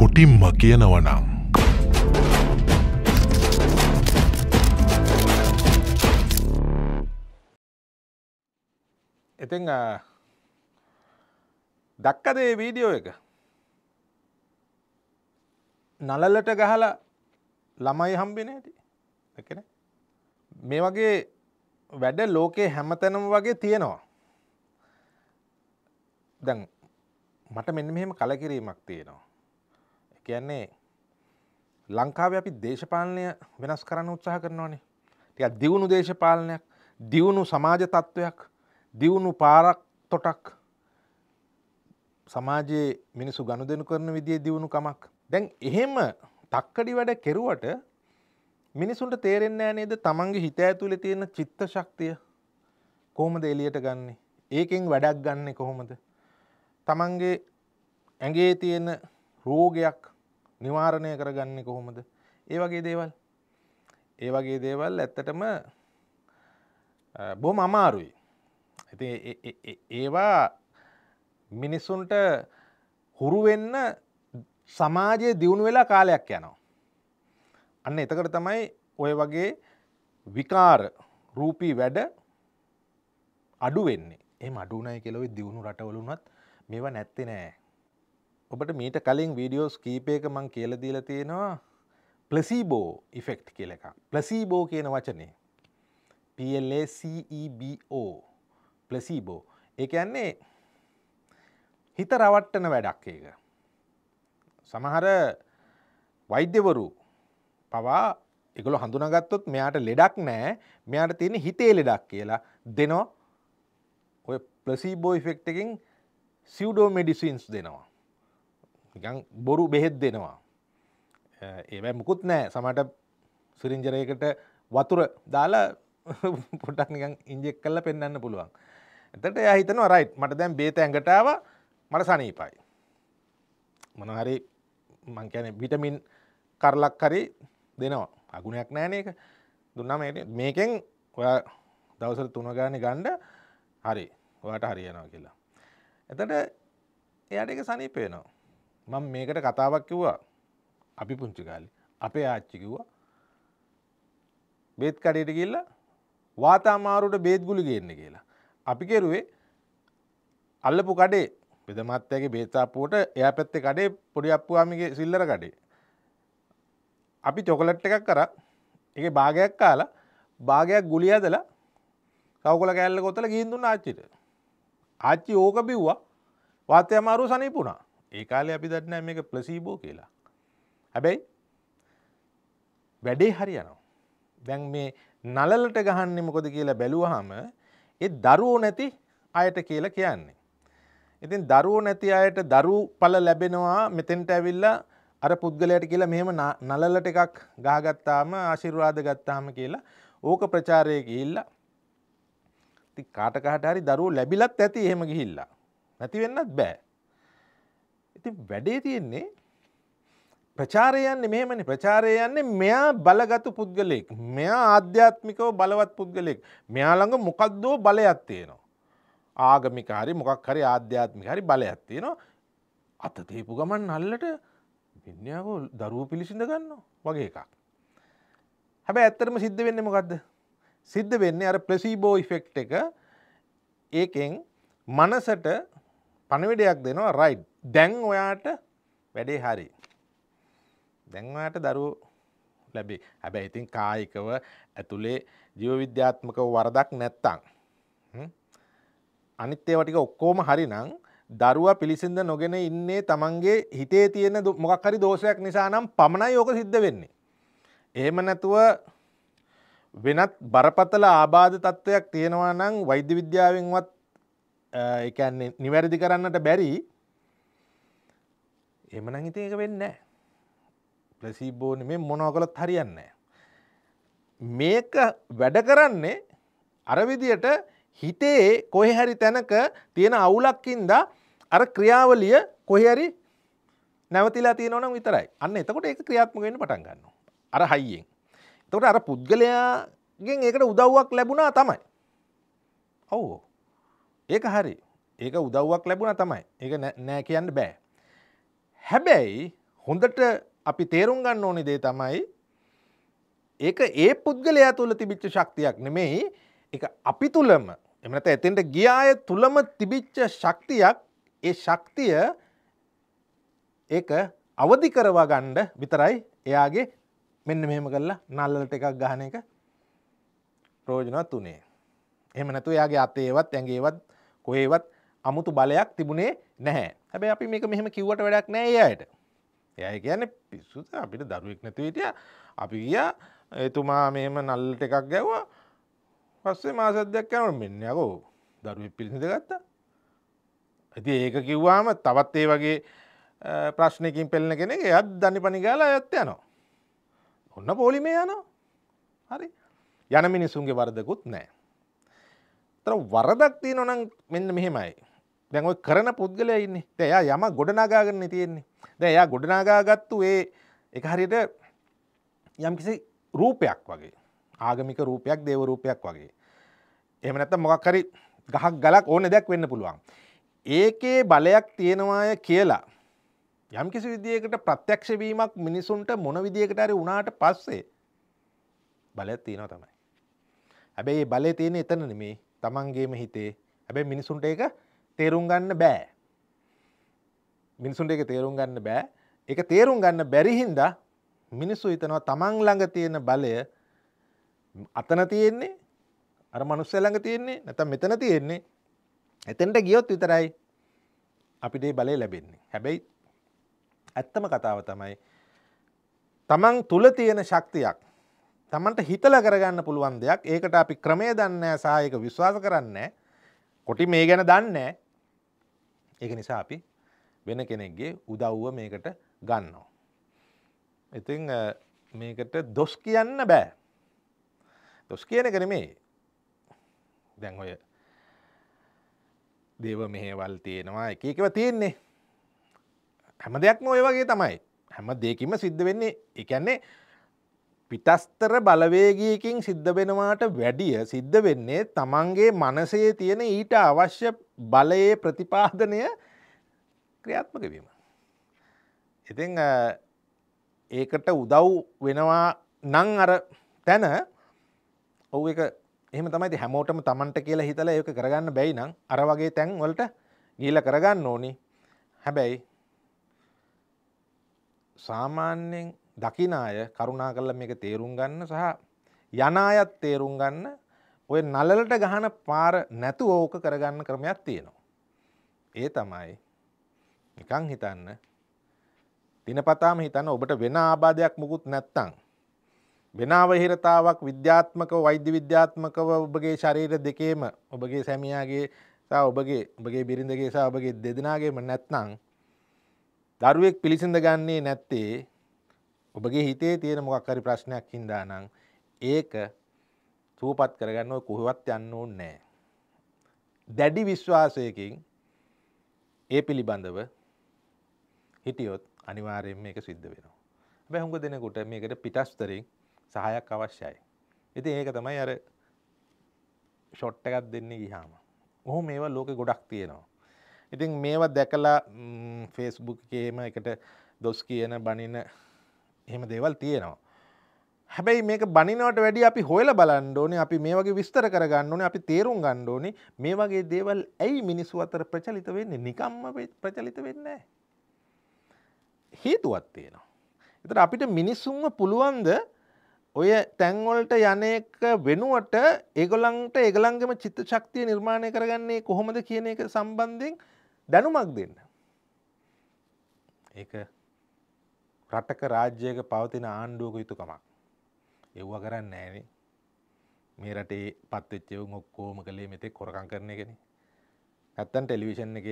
කොටිම්ම කියනවනම්. එතිං දක්කදේ වීඩියෝ එක නලලට ගහල ළමයි හම්බෙන ඇති එකන මේ වගේ වැඩ ලෝකයේ හැමතැනම වගේ තියෙනවා දැන් මට මෙන්න මෙහෙම කලකිරීමක් තියෙනවා කියන්නේ ලංකාව අපි දේශපාලනය වෙනස් කරන්න උත්සාහ කරනවානේ ටික දියුණු දේශපාලනයක් දියුණු සමාජ තත්ත්වයක් දියුණු පාරක් තොටක් සමාජයේ මිනිසු ගණු දෙනු කරන විදිේ දියුණු කමක් දැන් එහෙම තක්කඩි වැඩ කෙරුවට මිනිසුන්ට තේරෙන්නේ නේද තමන්ගේ හිත ඇතුළේ තියෙන චිත්ත ශක්තිය කොහොමද එලියට ගන්නේ ඒකෙන් වැඩක් ගන්න කොහොමද තමන්ගේ ඇගේ තියෙන රෝගයක් නිවාරණය කරගන්නේ කොහොමද ඒ වගේ දේවල් ඒ වගේ දේවල් ඇත්තටම බොම අමාරුයි ඇති ඒවා මිනිස්සුන්ට හුරුවෙන්න සමාජය දියුණු වෙලා කාලයක් යනවා අන්න එතකට තමයි ඔය වගේ විකාර රූපී වැඩ අඩුවෙන්නේ එම අඩුනයි කෙලොවෙ දියුණු රටවලුනත් මෙවා නැත්ති නෑ ඔබට මීට කලින් වීඩියෝස් කීපයක මං කියලදීල තියෙනවා පලසිබෝ ඉෆෙක්ට් කියල එක පලසිබෝ කියන වචනේ පLACEBO e පලසිබෝ එක ඇන්නේ හිත රවට්ටන වැඩක් ඒක සමහර වෛද්‍යවරු පවා එකගොල හඳුනගත්තොත් මෙයාට ලෙඩක් නෑ මෙයාට තියෙන හිතේ ලෙඩක් කියලා දෙනෝ ඔය පලසිබෝ ඉෆෙක්ටකින් සිවඩෝ මෙඩිසින්ස් දෙනවා නිකං බොරු බෙහෙත් දෙනවා ඒවැ මුකුත් නෑ සමට සිරිංජරයකට වතුර දාලා පොටක් නිකං ඉන්ජෙක් කල්ල පෙන්න්න පුළුවන් එතට යහිතන රයිට් මට දැන් බේත ඇඟටාව මට සනීපයි මොනහරි මංකැන විටමින් කරලක් හරි දෙනවා අගුණයක් නෑන එක දුන්නම මේකෙන් ඔය දවසර තුනගාන ගණ්ඩ හරි ඔයාට හරියනවා කියලා එතට එයට එක සනීපේනවා මං මේකට කතාවක් කිව්වා අපි පුංචි කාලි අපේ ආච්චි කිව්වා බේත් කඩයට ගිල්ල වාතාමාරුට බේත් ගුලි ගන්න කියලා. අපි කෙරුවේ අල්ලපු කඩේ බෙදමත්තයගේ බේතාපුුවට එයා පැත්තේ කඩේ පොඩි අප්පුවාමිගේ සිල්ලර කඩේ. අපි චොකලට් එකක් කර එක භාගයක් කාලා භාගයක් ගුලියදලා කවකොල කෑල්ල කොතල ගින්දුන්න ආච්චිට. ආච්චි ඕක බිව්වා වාත්‍යමාරු සනීපුුණා. ඒ කාලේ අපි දන්නේ මේක ප්ලසීබෝ කියලා. හැබැයි වැඩේ හරියනවා. දැන් මේ නලලට ගහන්නේ මොකද කියලා බැලුවාම ඒ දරුවෝ නැති අයට කියලා කියන්නේ. ඉතින් දරුවෝ නැති අයට දරු පල ලැබෙනවා මෙතෙන්ට ඇවිල්ලා අර පුද්ගලයට කියලා මෙහෙම නලලට එකක් ගහගත්තාම ආශිර්වාද ගත්තාම කියලා ඕක ප්‍රචාරය ගිහිල්ලා ඉතින් කාට කාට හරි දරුවෝ ලැබිලත් ඇති එහෙම ගිහිල්ලා. නැති වෙන්නත් බෑ. ඉති වැඩේ තියෙන්නේ ප්‍රචාරයන්නේ මෙහෙමනි ප්‍රචාරයන්නේ මෙයා බලගතු පුද්ගලයෙක් මෙයා ආධ්‍යාත්මිකව බලවත් පුද්ගලයෙක් මෙයාළඟ මොකක්දෝ බලයක් තියෙනවා. ආගමික හරි මොකක් හරි ආධ්‍යාත්මි හරි බලයක් තියෙනවා අත තේපු ගමන් අල්ලට විින්්‍යකෝ දරුව පිළිසිඳ ගන්න වගේ එකක්. හැබ ඇත්තරම සිද්ධ වෙන්න මොකක්ද. සිද්ධ වෙන්නේ අර ප්‍රසිබෝ ඉෆෙක්් එක ඒකෙන් මනසට පණවිඩයක් දෙනවා රයිඩ් දැන් ඔයාට වැඩේ හරි දැන්වාට දරු ලැබේ හැබැ ඉතින් කායිකව ඇතුළේ ජීවවිද්‍යාත්මක වරදක් නැත්තං අනිත්‍යය වටික ඔක්කෝම හරි නං දරුවා පිළිසිඳ නොගෙන ඉන්නේ තමන්ගේ හිතේ තියෙන මොකක් හරි දෝෂයක් නිසා නම් පමණයි ඕක සිද්ධ වෙන්නේ. එහෙම නැතුව වෙනත් බරපතල ආබාධ තත්ත්වයක් තියෙනවා නම් වෛද්‍ය විද්‍යාවෙන්වත් එකන්නේ නිවැරදි කරන්නට බැරි එමන හිතඒක වෙන්න ප්‍රසිබෝන මේ මොනෝකොලොත් හරියන්න. මේක වැඩ කරන්නේ අරවිදියට හිතේ කොහෙහැරි තැනක තියෙන අවුලක්කින්ද අර ක්‍රියාවලිය කොහැරි නැවතිලා තියෙනවනම් විතරයි අන්න එතකොට ඒක ක්‍රියාත්මකෙන් පටන් ගන්න අර හයියෙන් එතකොට අර පුද්ගලයාගෙන් ඒකට උදව්වක් ලැබුණා තමයි ඔවෝ ඒක හරි ඒක උදව්වක් ලැබුණ තමයි ඒක නෑ කියන්න බෑ හැබැයි හොඳට අපි තේරුම් ගන්න ඕනි දේ තමයි ඒක ඒ පුද්ගලයා තුළ තිබිච්ච ශක්තියක් නෙමෙයි එක අපි තුළම එමනත එතෙන්ට ගියාය තුළම තිබිච්ච ශක්තියක් ඒ ශක්තිය ඒක අවධි කරවා ගණ්ඩ විතරයි එයාගේ මෙන්න මෙහෙම කරලා නල්ලට එකක් ගහන එක ප්‍රෝජනවත් වනේ එම නැතු යාගේ අතේවත් ඇගේවත් කොහේවත් අමුතු බලයක් තිබුණේ නැහැ හැබැ අපි මේක මෙහෙම කිව්වට වැඩක් නෑ අයට යය කියන්න පිස්සුත අපිට දරුවෙක් නැතිවිටිය අපි ගිය එතුමා මෙම නල්ලට එකක් ගැව්වා පස්සේ මාසදයක් කැනට මෙන්නකෝ දරුව පිරිසිඳ ගත්තා ඇති ඒක කිව්වාම තවත් ඒ වගේ ප්‍රශ්නයකින් පෙල්න කෙනෙ යත් දනි පනිගාලා ඇත්ත යනවා ඔන්න පොලිමේ යනවා හරි යන මිනිසුන්ගේ වරදකුත් නෑ තර වරදක් තිය නොනම් මෙන්න මෙහෙමයි දැන් ඔය කරන පුද්ගලයා ඉන්නේ. දැන් එයා යම ගොඩනගාගෙන තියෙන්නේ. දැන් එයා ගොඩනගාගත්තු ඒ එක හරියට යම්කිසි රූපයක් වගේ. ආගමික රූපයක්, දේව රූපයක් වගේ. එහෙම නැත්නම් මොකක් හරි ගහක් ගලක් ඕන දෙයක් වෙන්න පුළුවන්. ඒකේ බලයක් තියෙනවාය කියලා යම් කිසි විදියකට ප්‍රත්‍යක්ෂ වීමක් මිනිසුන්ට මොන විදියකට හරි වුණාට පස්සේ බලයක් තියෙනවා තමයි. හැබැයි මේ බලය තියෙන්නේ එතන නෙමෙයි. Tamangeema හිතේ. හැබැයි මිනිසුන්ට ඒක තේරුම් ගන්න බෑ. මිනිසුන්ට එක තේරුම් ගන්න බෑ එක තේරුම් ගන්න බැරිහින්ද මිනිස්සු හිතනවා තමන් ළඟ තියෙන බලය අතන තියෙන්නේ අර මනුස්ස ළඟ තියෙන්නේ නැතම් මෙතන තියෙන්නේ එතෙන්ට ගියොත් විතරයි අපිට බලය ලැබෙන්නේ හැබැයි ඇත්තම කතාව තමයි තමන් තුළ තියෙන ශක්තියක් තමන්ට හිතල කරගන්න පුළුවන් දෙයක් ඒකට අපි ක්‍රමය දන්න සායක විශ්වාස කරන්න කොටි මේ ගැන දන්නේ ඒක නිසා අපි වෙන කෙනෙක්ගේ උදව්ව මේකට ගන්නවා. ඉතිං මේකට දොස් කියන්න බෑ. දොස් කියන කරමේ දැන් ඔය දේව මෙහෙවල් තියෙනවා එක එකව තියෙන්නේ හැම දෙයක් නොය වගේ තමයි හැම දෙකින්ම සිද්ධ වෙන්නේ එකන්නේ පිටස්තර බලවේගයකින් සිද්ධ වෙනවාට වැඩිය සිද්ධ වෙන්නේ තමන්ගේ මනසේ තියෙන ඊට අවශ්‍ය බලයේ ප්‍රතිපාදනය ක්‍රියාත්මක වීම. ඉතිං ඒකට උදව් වෙනවා නං අර තැන ඔව් එක එහම තමයි හැමෝටම තමන්ට කියලා හිතල ඒක කරගන්න බැයි නම් අර වගේ තැන් වලට ගීල කරගන්න ඕනි හැබැයි සාමාන්‍යෙන් දකින අය කරුණා කල්ල මේක තේරුම් ගන්න සහ යන අයත් තේරුම් ගන්න ඔය නලලට ගහන පාර නැතු ඕක කරගන්න ක්‍රමයක් තියෙනවා. ඒ තමයි නිකං හිතන්න දිනපතාම හිතන්න ඔබට වෙන ආබාධයක් මුකුත් නැත්තං. වෙන අවහිරතාවක් විද්‍යාත්මක වෛද්‍ය විද්‍යාත්මකව ඔබගේ ශරීර දෙකේම ඔබගේ සැමියාගේ සහ ඔබගේ ඔබගේ බිරිඳගේ සහ ඔබගේ දෙදෙනගේම නැත්නං දරුවෙක් පිළිසිඳ ගන්නේ නැත්තේ ඔබගේ හිතේ තියෙන මොකක්කරි ප්‍රශ්නයක් හින්දා නම් ඒක සූපත් කරගන්න ඔය කොහෙවත් යන්න ඕනේ නැහැ. දැඩි විශ්වාසයකින් ඒ පිළිබඳව හිටියොත් අනිවාර්යෙන් මේක සිද්ධ වෙනවා. හැබැයි හුඟ දෙනෙකුට මේකට පිටස්තරින් සහයක් අවශ්‍යයි. ඉතින් ඒක තමයි අර ෂොට් එකක් දෙන්නේ ගියාම. ඔහොම මේවා ලෝකෙ ගොඩක් තියෙනවා. ඉතින් මේවා දැකලා ෆේස්බුක් එකේම එකට දොස් කියන බනින එහෙම දේවල් තියෙනවා. හැබැයි මේක බනිනවට වැඩි අපි හොයල බලන්ඩෝනේ අපි මේ වගේ විස්තර කරගන්නඕන අපි තේරුම් ගණ්ඩෝනි මේ වගේ දේවල් ඇයි මිනිස්සු අතර ප්‍රචලිත වෙන්නේ නිකම්ම ප්‍රචලිත වෙන්න. හේතුවත් තියෙනවා. එතට අපිට මිනිස්සුන්ව පුළුවන්ද ඔය තැන්වොල්ට යනක වෙනුවට ඒගොලන්ට ඒගලන්ගම චිත්ත ශක්තිය නිර්මාණය කරගන්නේ කොහොමද කියන එක සම්බන්ධයෙන් දැනුමක් දෙන්න. ඒ රටක රාජ්‍යයක පවතින ආණ්ඩුවක යුතුකමක්. එව්ව කරන්න ෑනේ මේ රටේ පත්වෙච්චවුන් ඔක්කෝම කළේ මෙතෙක් කොරකං කරන එකෙන ඇත්තන් ටෙලිවිෂන් එක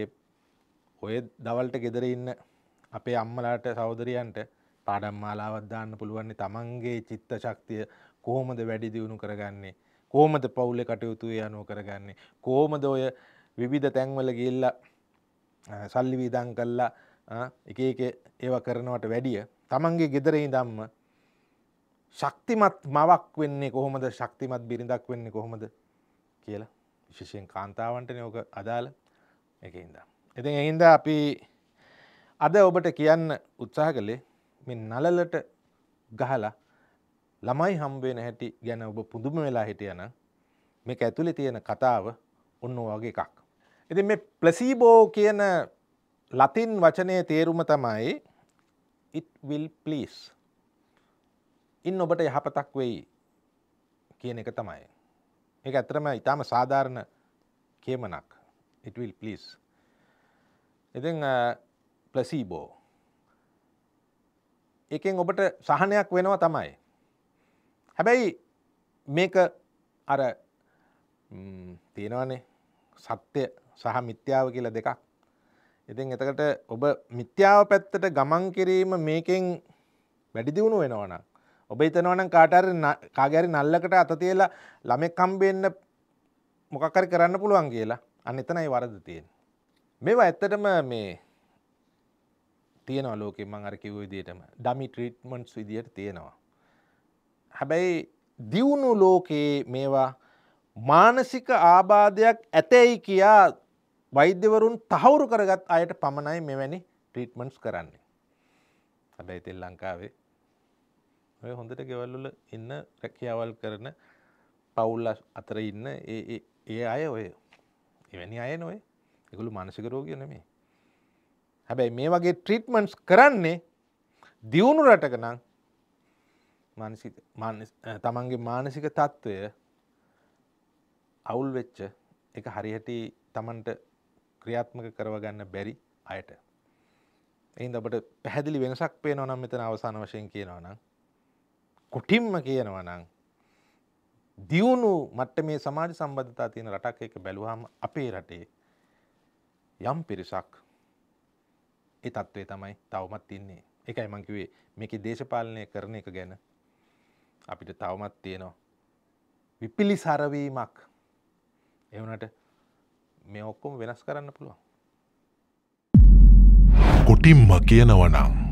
ඔය දවල්ට ගෙදර ඉන්න අපේ අම්මලාට සෞදරියන්ට පාඩම් මාලාවදදාන්න පුළුවන්නේ තමන්ගේ චිත්ත ශක්තිය කෝමද වැඩි දියුණු කරගන්නේ කෝමද පවුල්ල කටයුතුය යනුව කරගන්නේ කෝමද ඔය විවිධ තැන්වල ගිල්ල සල්ලි විදං කල්ලා එක එක ඒව කරනවට වැඩිය තමන්ගේ ගෙදරෙහි දම්ම ශක්තිමත් මවක් වෙන්නේ කොහොමද ශක්තිමත් බිරිඳක් වෙන්නේ කොහොමද කියලා විශෂයෙන් කාන්තාවන්ට නෝක අදාළ එක ඉදම්. එති එහින්ද අපි අද ඔබට කියන්න උත්සාහ කළේ මෙ නලලට ගහලා ළමයි හම්බේන හැටි ගැන ඔබ පුදුම වෙලා හිටියන මේක ඇතුළි තියෙන කතාව ඔන්න වගේ එකක්. ඉති මේ ප්ලසීබෝ කියන ලතින් වචනය තේරුම තමයි ඉත්විල් පලිස් ඉන් ඔබට යහපතක් වෙයි කියන එක තමයි. ඒ ඇතරම ඉතාම සාධාරණ කියමනක් ඉටවිල් පලිස් එති පලසීබෝ එකෙන් ඔබට සහනයක් වෙනවා තමයි. හැබැයි මේක අර තියෙනවනේ සත්‍ය සහ මිත්‍යාව කියලා දෙකක් ඉතින් එතකට ඔබ මිත්‍යාව පැත්තට ගමන් කිරීම මේකෙන් වැඩිදිවුණු වෙනවන. ඔබ හිතනවනම් කාටර කාගැරි නල්ලකට අත තියලා ළමෙක් කම්බෙන්න මොකකරි කරන්න පුළුවන් කියලා අන්න එතනයි වරද තියෙන්. මේවා ඇත්තටම මේ තියෙන ලෝකෙ මං අර කිව් විදිටම ඩමි ට්‍රීට්මන්ස් විදියට තියෙනවා. හැබැයි දියුණු ලෝකයේ මේවා මානසික ආබාධයක් ඇතැයි කියා වෛද්‍යවරුන් තහවුරු කරගත් අයට පමණයි මෙවැනි ට්‍රීට්මන්ස් කරන්නේ. හැබැයි තෙල් ලංකාවේ ඔය හොඳට ගෙවල්වල ඉන්න රැකියාවල් කරන පවුල් අතර ඉන්න ඒ ඒ අය ඔය එවැනි අය නොය එකළු මානසික රෝගය නෙමේ. හැබැයි මේ වගේ ට්‍රීට්මන්ස් කරන්නේ දියුණු රටක නම් තමන්ගේ මානසික තත්ත්වය අවුල් වෙච්ච එක හරිහැටි තමන්ට ක්‍රියාත්මක කරවගන්න බැරි අයට. එයින් අපට පැහැදිලි වෙනසක් පේනව නම් මෙතන අවසාන වශයෙන් කියනවා නම් කුටිම්ම කියනවා නම් දියුණු මට්ටමේ සමාජ සම්බන්ධතා තියෙන රටක් එක බැලුවාම අපේ රටේ යම් පිරිසක් ඒ තත්ත්වය තමයි තවමත් තින්නේ එකයි මං කිව්වේ මේකේ දේශපාලනය කරන එක ගැන අපිට තවමත් තියෙනවා විපිලිසරවීමක් එවනට මේ ඔක්කොම වෙනස් කරන්න පුළුවන්. කොටිම්ම කියනවනම්.